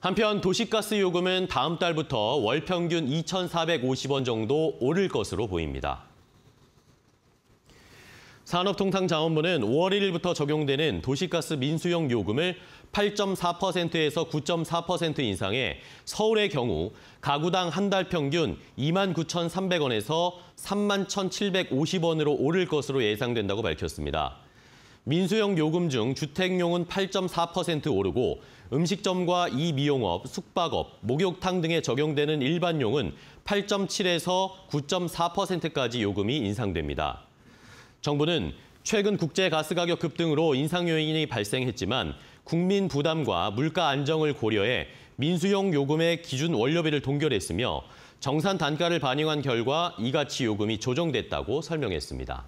한편 도시가스 요금은 다음 달부터 월 평균 2,450원 정도 오를 것으로 보입니다. 산업통상자원부는 5월 1일부터 적용되는 도시가스 민수용 요금을 8.4%에서 9.4% 인상해 서울의 경우 가구당 한 달 평균 29,300원에서 31,750원으로 오를 것으로 예상된다고 밝혔습니다. 민수용 요금 중 주택용은 8.4% 오르고 음식점과 이미용업, 숙박업, 목욕탕 등에 적용되는 일반용은 8.7에서 9.4%까지 요금이 인상됩니다. 정부는 최근 국제 가스 가격 급등으로 인상 요인이 발생했지만 국민 부담과 물가 안정을 고려해 민수용 요금의 기준 원료비를 동결했으며 정산 단가를 반영한 결과 이같이 요금이 조정됐다고 설명했습니다.